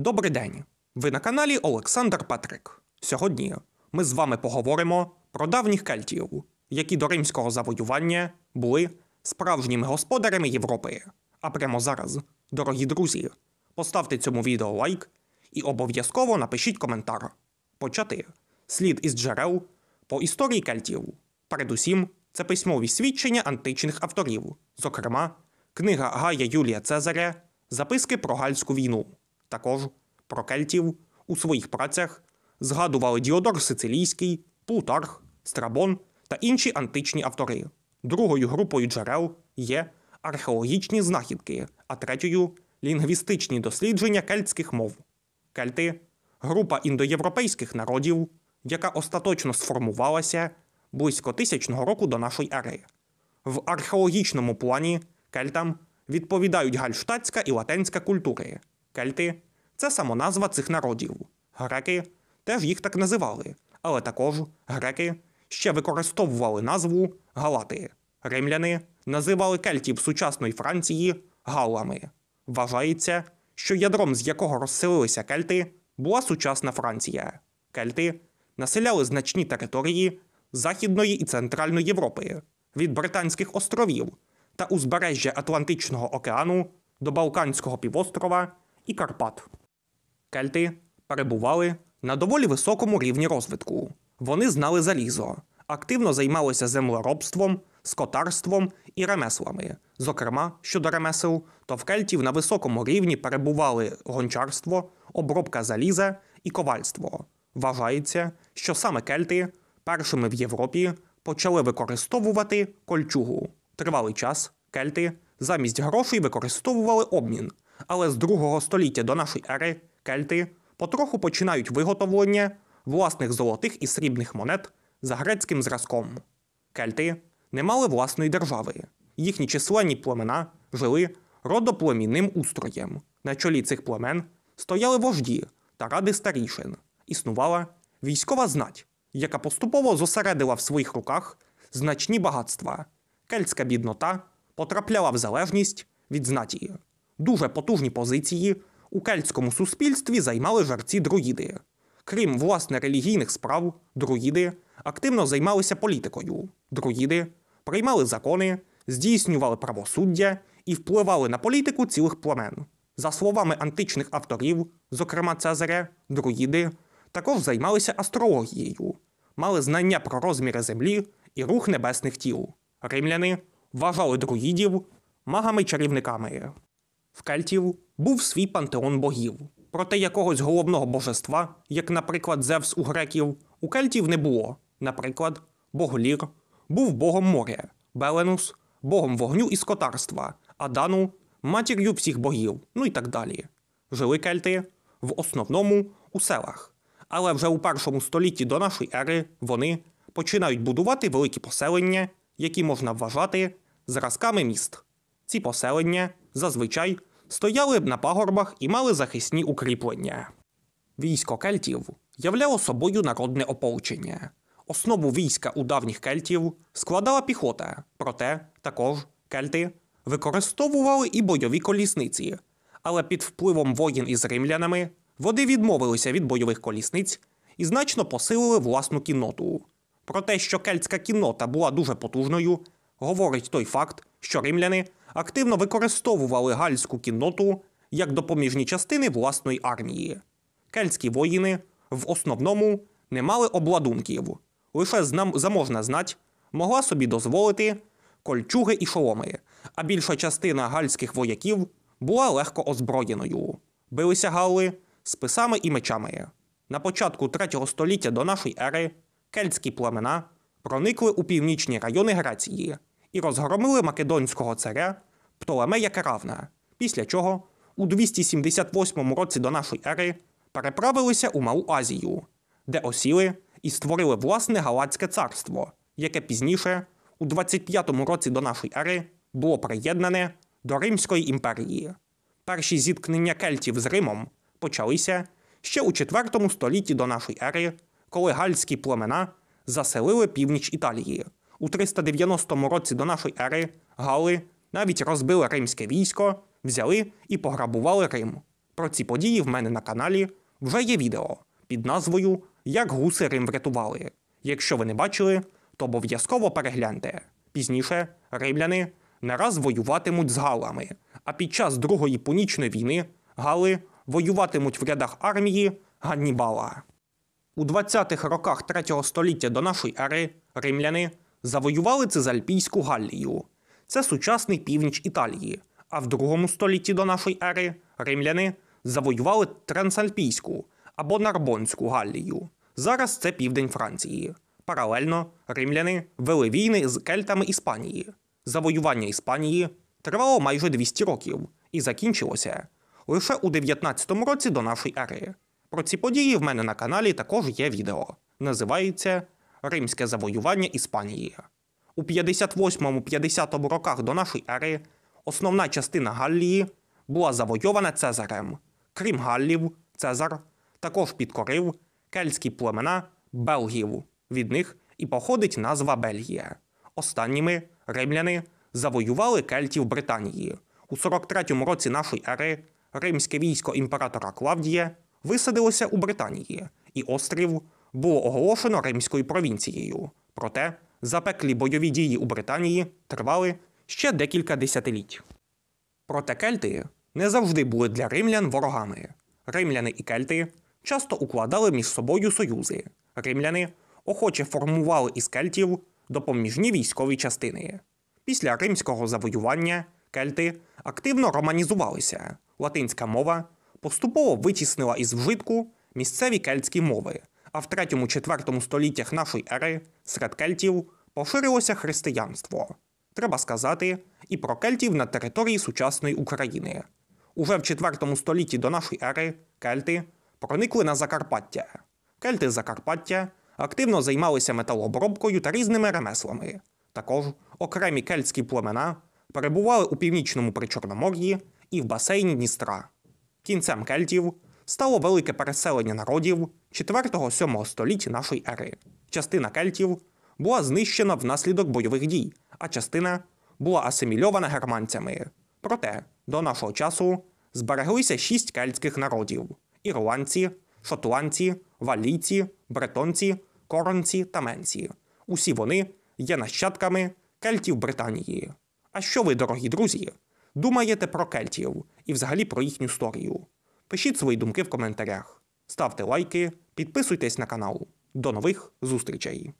Добрий день! Ви на каналі Олександр Патрик. Сьогодні ми з вами поговоримо про давніх кельтів, які до римського завоювання були справжніми господарями Європи. А прямо зараз, дорогі друзі, поставте цьому відео лайк і обов'язково напишіть коментар. Почати слід із джерел по історії кельтів. Передусім, це письмові свідчення античних авторів, зокрема, книга Гая Юлія Цезаря Записки про Гальську війну. Також про кельтів у своїх працях згадували Діодор Сицилійський, Плутарх, Страбон та інші античні автори. Другою групою джерел є археологічні знахідки, а третьою лінгвістичні дослідження кельтських мов. Кельти група індоєвропейських народів, яка остаточно сформувалася близько тисячного року до нашої ери. В археологічному плані кельтам відповідають гальштатська і латенська культури. Кельти це самоназва цих народів. Греки теж їх так називали, але також греки ще використовували назву Галати. Римляни називали кельтів сучасної Франції галами. Вважається, що ядром, з якого розселилися кельти, була сучасна Франція. Кельти населяли значні території Західної і Центральної Європи від Британських островів та узбережжя Атлантичного океану до Балканського півострова і Карпат. Кельти перебували на доволі високому рівні розвитку. Вони знали залізо, активно займалися землеробством, скотарством і ремеслами. Зокрема, щодо ремесел, то в кельтів на високому рівні перебували гончарство, обробка заліза і ковальство. Вважається, що саме кельти першими в Європі почали використовувати кольчугу. Тривалий час кельти замість грошей використовували обмін. Але з другого століття до нашої ери кельти потроху починають виготовлення власних золотих і срібних монет за грецьким зразком. Кельти не мали власної держави, їхні численні племена жили родоплемінним устроєм. На чолі цих племен стояли вожді та ради старішин. Існувала військова знать, яка поступово зосередила в своїх руках значні багатства. Кельтська біднота потрапляла в залежність від знаті. Дуже потужні позиції у кельтському суспільстві займали жарці друїди. Крім власне релігійних справ, друїди активно займалися політикою. Друїди приймали закони, здійснювали правосуддя і впливали на політику цілих племен. За словами античних авторів, зокрема Цезаря, друїди також займалися астрологією, мали знання про розміри землі і рух небесних тіл. Римляни вважали друїдів магами-чарівниками. В кельтів був свій пантеон богів, проте якогось головного божества, як, наприклад, Зевс у греків, у кельтів не було. Наприклад, бог Лір був богом моря, Беленус богом вогню і скотарства, адану, матір'ю всіх богів, ну і так далі. Жили кельти в основному у селах. Але вже у першому столітті до нашої ери вони починають будувати великі поселення, які можна вважати зразками міст. Ці поселення зазвичай стояли б на пагорбах і мали захисні укріплення. Військо кельтів являло собою народне ополчення. Основу війська у давніх кельтів складала піхота, проте також кельти використовували і бойові колісниці, але під впливом воїн із римлянами вони відмовилися від бойових колісниць і значно посилили власну кінноту. Про те, що кельтська кіннота була дуже потужною, говорить той факт, що римляни активно використовували гальську кінноту як допоміжні частини власної армії. Кельтські воїни в основному не мали обладунків, лише заможна знать могла собі дозволити кольчуги і шоломи, а більша частина гальських вояків була легко озброєною. Билися гали списами і мечами. На початку 3 століття до нашої ери кельтські племена проникли у північні райони Греції і розгромили македонського царя Птолемея Каравна, після чого у 278 році до нашої ери переправилися у Малу Азію, де осіли і створили власне Галацьке царство, яке пізніше, у 25 році до нашої ери, було приєднане до Римської імперії. Перші зіткнення кельтів з Римом почалися ще у 4 столітті до нашої ери, коли гальські племена заселили північ Італії. У 390 році до нашої ери Гали навіть розбили римське військо, взяли і пограбували Рим. Про ці події в мене на каналі вже є відео під назвою Як гуси Рим врятували. Якщо ви не бачили, то обов'язково перегляньте. Пізніше римляни не раз воюватимуть з галами, а під час Другої Пунічної війни гали воюватимуть в рядах армії Ганнібала. У 20-х роках 3 століття до нашої ери римляни завоювали Цезальпійську Галлію це сучасний північ Італії, а в другому столітті до нашої ери римляни завоювали Трансальпійську або Нарбонську Галлію. Зараз це південь Франції. Паралельно римляни вели війни з кельтами Іспанії. Завоювання Іспанії тривало майже 200 років і закінчилося лише у 19 році до нашої ери. Про ці події в мене на каналі також є відео. Називається Римське завоювання Іспанії. У 58-50 роках до нашої ери основна частина Галлії була завойована Цезарем. Крім Галлів, Цезар також підкорив кельтські племена Белгів, від них і походить назва Бельгія. Останніми римляни завоювали кельтів Британії. У 43-му році нашої ери римське військо імператора Клавдія висадилося у Британії, і острів було оголошено римською провінцією. Проте запеклі бойові дії у Британії тривали ще декілька десятиліть. Проте кельти не завжди були для римлян ворогами. Римляни і кельти часто укладали між собою союзи. Римляни охоче формували із кельтів допоміжні військові частини. Після римського завоювання кельти активно романізувалися. Латинська мова поступово витіснила із вжитку місцеві кельтські мови, а в 3-4 століттях нашої ери серед кельтів поширилося християнство. Треба сказати, і про кельтів на території сучасної України. Уже в 4 столітті до нашої ери кельти проникли на Закарпаття. Кельти Закарпаття активно займалися металообробкою та різними ремеслами. Також окремі кельтські племена перебували у північному причорномор'ї і в басейні Дністра. Кінцем кельтів стало велике переселення народів 4-7 століття нашої ери. Частина кельтів була знищена внаслідок бойових дій, а частина була асимільована германцями. Проте до нашого часу збереглися шість кельтських народів: ірландці, шотландці, валійці, бретонці, коронці та менці. Усі вони є нащадками кельтів Британії. А що ви, дорогі друзі, думаєте про кельтів і взагалі про їхню історію? Пишіть свої думки в коментарях, ставте лайки, підписуйтесь на канал. До нових зустрічей!